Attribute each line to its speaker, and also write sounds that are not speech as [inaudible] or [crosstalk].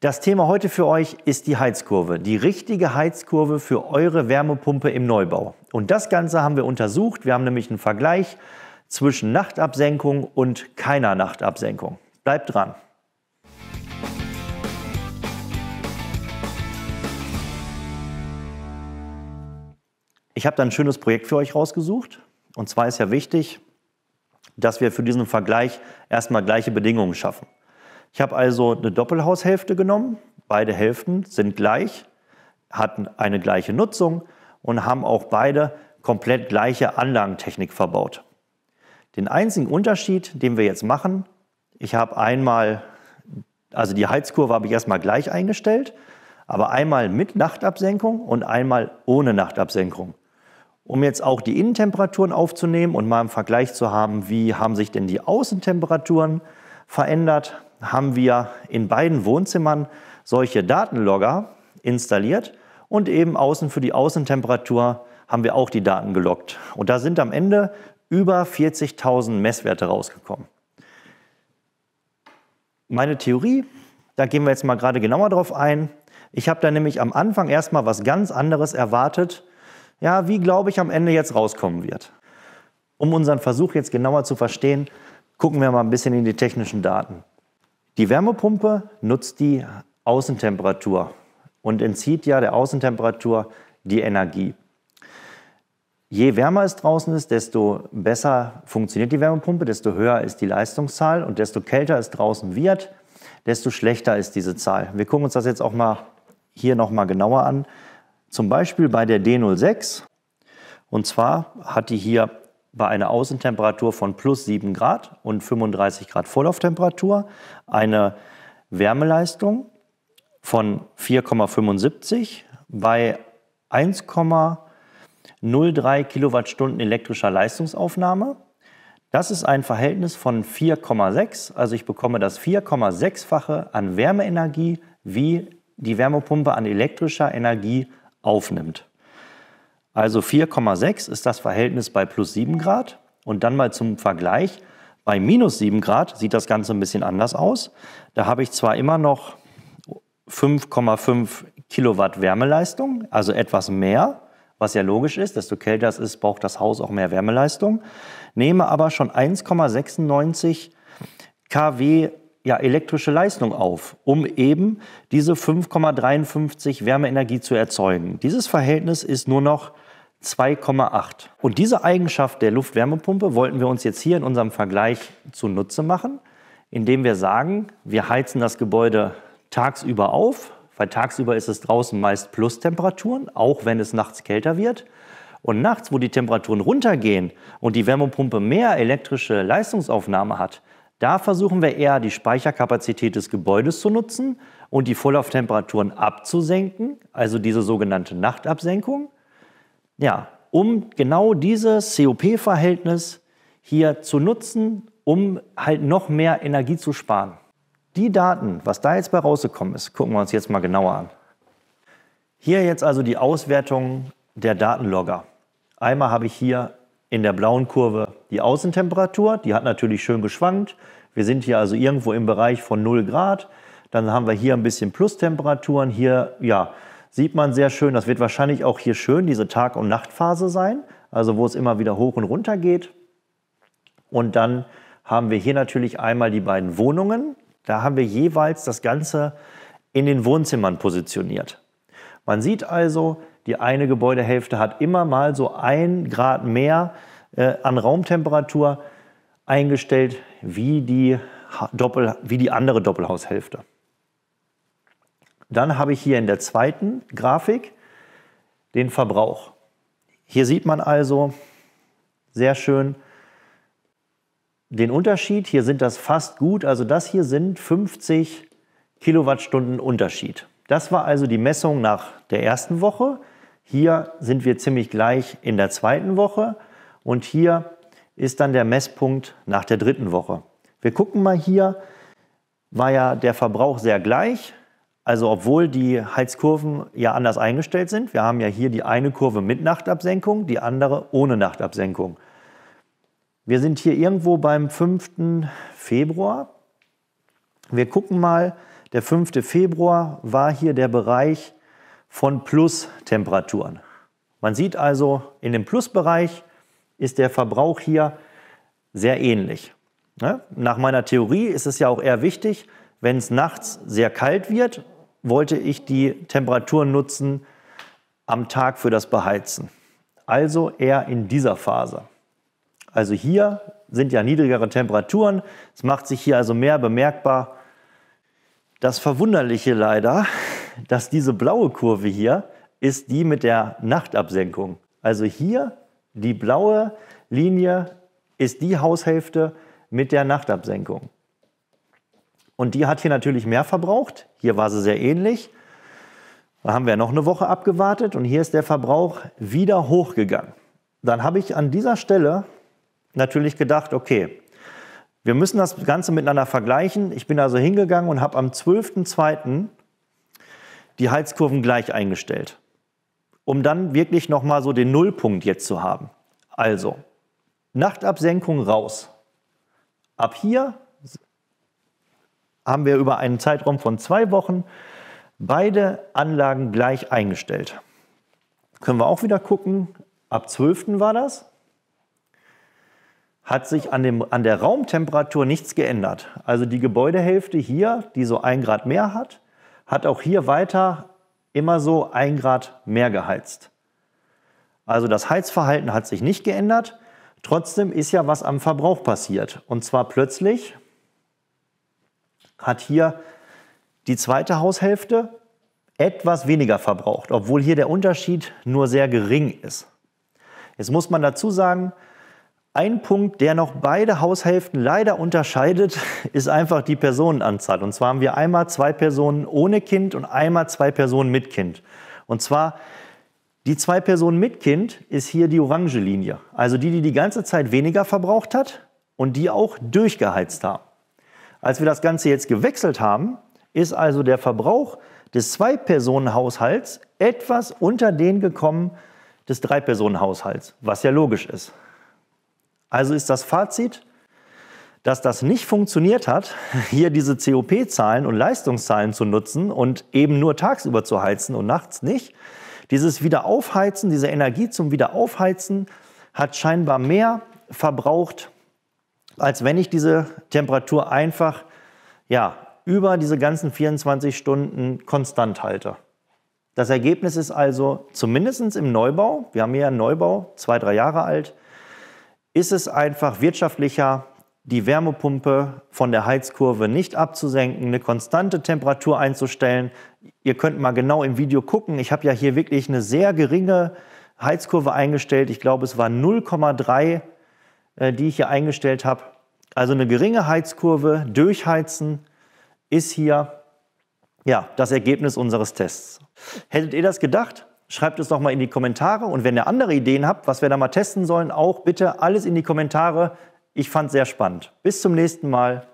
Speaker 1: Das Thema heute für euch ist die Heizkurve, die richtige Heizkurve für eure Wärmepumpe im Neubau. Und das Ganze haben wir untersucht. Wir haben nämlich einen Vergleich zwischen Nachtabsenkung und keiner Nachtabsenkung. Bleibt dran. Ich habe da ein schönes Projekt für euch rausgesucht. Und zwar ist ja wichtig, dass wir für diesen Vergleich erstmal gleiche Bedingungen schaffen. Ich habe also eine Doppelhaushälfte genommen. Beide Hälften sind gleich, hatten eine gleiche Nutzung und haben auch beide komplett gleiche Anlagentechnik verbaut. Den einzigen Unterschied, den wir jetzt machen, ich habe einmal, also die Heizkurve habe ich erstmal gleich eingestellt, aber einmal mit Nachtabsenkung und einmal ohne Nachtabsenkung. Um jetzt auch die Innentemperaturen aufzunehmen und mal im Vergleich zu haben, wie haben sich denn die Außentemperaturen verändert, haben wir in beiden Wohnzimmern solche Datenlogger installiert und eben außen für die Außentemperatur haben wir auch die Daten gelockt. Und da sind am Ende über 40.000 Messwerte rausgekommen. Meine Theorie, da gehen wir jetzt mal gerade genauer drauf ein. Ich habe da nämlich am Anfang erstmal was ganz anderes erwartet. Ja, wie glaube ich am Ende jetzt rauskommen wird. Um unseren Versuch jetzt genauer zu verstehen, Gucken wir mal ein bisschen in die technischen Daten. Die Wärmepumpe nutzt die Außentemperatur und entzieht ja der Außentemperatur die Energie. Je wärmer es draußen ist, desto besser funktioniert die Wärmepumpe, desto höher ist die Leistungszahl und desto kälter es draußen wird, desto schlechter ist diese Zahl. Wir gucken uns das jetzt auch mal hier nochmal genauer an. Zum Beispiel bei der D06. Und zwar hat die hier bei einer Außentemperatur von plus 7 Grad und 35 Grad Vorlauftemperatur eine Wärmeleistung von 4,75 bei 1,03 Kilowattstunden elektrischer Leistungsaufnahme. Das ist ein Verhältnis von 4,6, also ich bekomme das 4,6-fache an Wärmeenergie, wie die Wärmepumpe an elektrischer Energie aufnimmt. Also 4,6 ist das Verhältnis bei plus 7 Grad. Und dann mal zum Vergleich. Bei minus 7 Grad sieht das Ganze ein bisschen anders aus. Da habe ich zwar immer noch 5,5 Kilowatt Wärmeleistung, also etwas mehr, was ja logisch ist, desto kälter es ist, braucht das Haus auch mehr Wärmeleistung, nehme aber schon 1,96 kW ja, elektrische Leistung auf, um eben diese 5,53 Wärmeenergie zu erzeugen. Dieses Verhältnis ist nur noch 2,8. Und diese Eigenschaft der Luftwärmepumpe wollten wir uns jetzt hier in unserem Vergleich zunutze machen, indem wir sagen, wir heizen das Gebäude tagsüber auf, weil tagsüber ist es draußen meist Plustemperaturen, auch wenn es nachts kälter wird. Und nachts, wo die Temperaturen runtergehen und die Wärmepumpe mehr elektrische Leistungsaufnahme hat, da versuchen wir eher, die Speicherkapazität des Gebäudes zu nutzen und die Vorlauftemperaturen abzusenken, also diese sogenannte Nachtabsenkung, ja, um genau dieses COP-Verhältnis hier zu nutzen, um halt noch mehr Energie zu sparen. Die Daten, was da jetzt bei rausgekommen ist, gucken wir uns jetzt mal genauer an. Hier jetzt also die Auswertung der Datenlogger. Einmal habe ich hier in der blauen Kurve die Außentemperatur, die hat natürlich schön geschwankt. Wir sind hier also irgendwo im Bereich von 0 Grad. Dann haben wir hier ein bisschen Plustemperaturen. Hier ja, sieht man sehr schön, das wird wahrscheinlich auch hier schön diese Tag- und Nachtphase sein, also wo es immer wieder hoch und runter geht. Und dann haben wir hier natürlich einmal die beiden Wohnungen. Da haben wir jeweils das Ganze in den Wohnzimmern positioniert. Man sieht also, die eine Gebäudehälfte hat immer mal so ein Grad mehr äh, an Raumtemperatur eingestellt wie die, Doppel, wie die andere Doppelhaushälfte. Dann habe ich hier in der zweiten Grafik den Verbrauch. Hier sieht man also sehr schön den Unterschied. Hier sind das fast gut, also das hier sind 50 Kilowattstunden Unterschied. Das war also die Messung nach der ersten Woche. Hier sind wir ziemlich gleich in der zweiten Woche und hier ist dann der Messpunkt nach der dritten Woche. Wir gucken mal hier, war ja der Verbrauch sehr gleich, also obwohl die Heizkurven ja anders eingestellt sind. Wir haben ja hier die eine Kurve mit Nachtabsenkung, die andere ohne Nachtabsenkung. Wir sind hier irgendwo beim 5. Februar. Wir gucken mal, der 5. Februar war hier der Bereich von Plus-Temperaturen. Man sieht also, in dem Plusbereich ist der Verbrauch hier sehr ähnlich. Ne? Nach meiner Theorie ist es ja auch eher wichtig, wenn es nachts sehr kalt wird, wollte ich die Temperatur nutzen am Tag für das Beheizen. Also eher in dieser Phase. Also hier sind ja niedrigere Temperaturen. Es macht sich hier also mehr bemerkbar. Das Verwunderliche leider dass diese blaue Kurve hier ist die mit der Nachtabsenkung. Also hier die blaue Linie ist die Haushälfte mit der Nachtabsenkung. Und die hat hier natürlich mehr verbraucht. Hier war sie sehr ähnlich. Da haben wir noch eine Woche abgewartet und hier ist der Verbrauch wieder hochgegangen. Dann habe ich an dieser Stelle natürlich gedacht, okay, wir müssen das Ganze miteinander vergleichen. Ich bin also hingegangen und habe am 12.02 die Heizkurven gleich eingestellt, um dann wirklich nochmal so den Nullpunkt jetzt zu haben. Also, Nachtabsenkung raus. Ab hier haben wir über einen Zeitraum von zwei Wochen beide Anlagen gleich eingestellt. Können wir auch wieder gucken, ab 12. war das, hat sich an, dem, an der Raumtemperatur nichts geändert. Also die Gebäudehälfte hier, die so ein Grad mehr hat, hat auch hier weiter immer so ein Grad mehr geheizt. Also das Heizverhalten hat sich nicht geändert. Trotzdem ist ja was am Verbrauch passiert. Und zwar plötzlich hat hier die zweite Haushälfte etwas weniger verbraucht, obwohl hier der Unterschied nur sehr gering ist. Jetzt muss man dazu sagen, ein Punkt, der noch beide Haushälften leider unterscheidet, [laughs] ist einfach die Personenanzahl. Und zwar haben wir einmal zwei Personen ohne Kind und einmal zwei Personen mit Kind. Und zwar die zwei Personen mit Kind ist hier die orange Linie. Also die, die die ganze Zeit weniger verbraucht hat und die auch durchgeheizt haben. Als wir das Ganze jetzt gewechselt haben, ist also der Verbrauch des Zwei-Personen-Haushalts etwas unter den gekommen des Drei-Personen-Haushalts, was ja logisch ist. Also ist das Fazit, dass das nicht funktioniert hat, [laughs] hier diese COP-Zahlen und Leistungszahlen zu nutzen und eben nur tagsüber zu heizen und nachts nicht. Dieses Wiederaufheizen, diese Energie zum Wiederaufheizen hat scheinbar mehr verbraucht, als wenn ich diese Temperatur einfach ja, über diese ganzen 24 Stunden konstant halte. Das Ergebnis ist also zumindest im Neubau, wir haben hier einen Neubau, zwei, drei Jahre alt, ist es einfach wirtschaftlicher, die Wärmepumpe von der Heizkurve nicht abzusenken, eine konstante Temperatur einzustellen. Ihr könnt mal genau im Video gucken. Ich habe ja hier wirklich eine sehr geringe Heizkurve eingestellt. Ich glaube, es war 0,3, äh, die ich hier eingestellt habe. Also eine geringe Heizkurve durchheizen ist hier ja, das Ergebnis unseres Tests. Hättet ihr das gedacht? Schreibt es doch mal in die Kommentare und wenn ihr andere Ideen habt, was wir da mal testen sollen, auch bitte alles in die Kommentare. Ich fand es sehr spannend. Bis zum nächsten Mal.